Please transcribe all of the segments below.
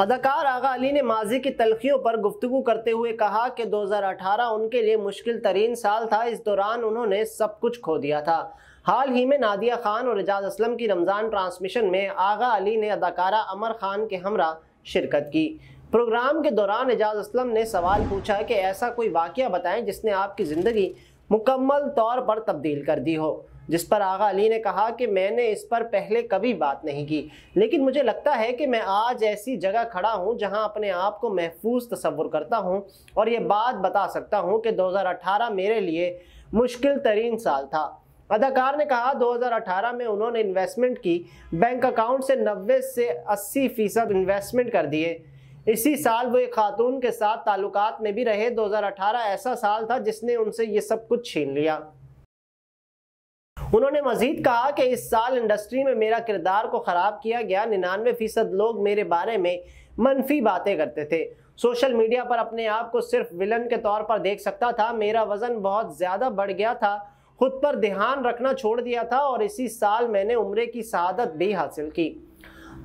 अदाकार आगा अली ने माजी की तलखियों पर गुफ्तु करते हुए कहा कि 2018 उनके लिए मुश्किल तरीन साल था इस दौरान उन्होंने सब कुछ खो दिया था हाल ही में नादिया खान और एजाज असलम की रमज़ान ट्रांसमिशन में आगा अली ने अदाकारा अमर खान के हमरा शिरकत की प्रोग्राम के दौरान एजाज असलम ने सवाल पूछा कि ऐसा कोई वाक़ बताएं जिसने आपकी ज़िंदगी मुकम्मल तौर पर तब्दील कर दी हो जिस पर आगा अली ने कहा कि मैंने इस पर पहले कभी बात नहीं की लेकिन मुझे लगता है कि मैं आज ऐसी जगह खड़ा हूं जहां अपने आप को महफूज तस्वुर करता हूं और ये बात बता सकता हूं कि 2018 मेरे लिए मुश्किल तरीन साल था अदाकार ने कहा 2018 में उन्होंने इन्वेस्टमेंट की बैंक अकाउंट से 90 से 80 फीसद इन्वेस्टमेंट कर दिए इसी साल वो एक खातून के साथ ताल्लुकात में भी रहे 2018 ऐसा साल था जिसने उनसे ये सब कुछ छीन लिया उन्होंने मजीद कहा कि इस साल इंडस्ट्री में मेरा किरदार को ख़राब किया गया निन्यानवे फ़ीसद लोग मेरे बारे में मनफी बातें करते थे सोशल मीडिया पर अपने आप को सिर्फ विलन के तौर पर देख सकता था मेरा वज़न बहुत ज़्यादा बढ़ गया था खुद पर ध्यान रखना छोड़ दिया था और इसी साल मैंने उम्र की शहादत भी हासिल की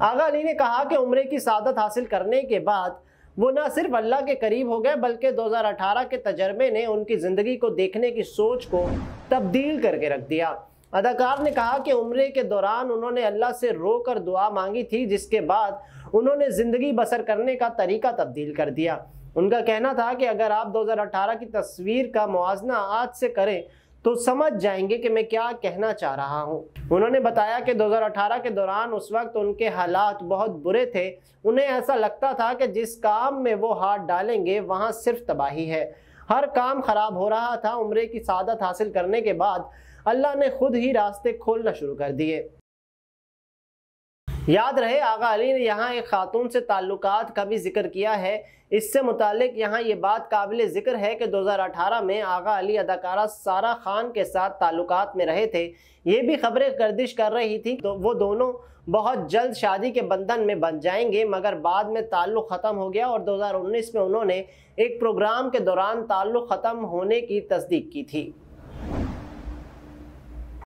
आगा अली ने कहा कि उम्र की शादत हासिल करने के बाद वो न सिर्फ अल्लाह के करीब हो गए बल्कि 2018 के तजर्बे ने उनकी ज़िंदगी को देखने की सोच को तब्दील करके रख दिया अदाकार ने कहा कि उम्र के दौरान उन्होंने अल्लाह से रो कर दुआ मांगी थी जिसके बाद उन्होंने ज़िंदगी बसर करने का तरीका तब्दील कर दिया उनका कहना था कि अगर आप 2018 की तस्वीर का मुआजना आज से करें तो समझ जाएंगे कि मैं क्या कहना चाह रहा हूँ उन्होंने बताया कि 2018 के दौरान उस वक्त उनके हालात बहुत बुरे थे उन्हें ऐसा लगता था कि जिस काम में वो हाथ डालेंगे वहाँ सिर्फ तबाही है हर काम ख़राब हो रहा था उम्र की सादत हासिल करने के बाद अल्लाह ने खुद ही रास्ते खोलना शुरू कर दिए याद रहे आगा अली ने यहाँ एक खातून से ताल्लुक का भी जिक्र किया है इससे मुतक यहाँ ये बात काबिल ज़िक्र है कि 2018 में आगा अली अदाकारा सारा खान के साथ ताल्लुक में रहे थे ये भी खबरें गर्दिश कर रही थी तो वो दोनों बहुत जल्द शादी के बंधन में बन जाएंगे मगर बाद में ताल्लुक़ ख़त्म हो गया और 2019 में उन्होंने एक प्रोग्राम के दौरान ताल्लुक़ ख़त्म होने की तस्दीक की थी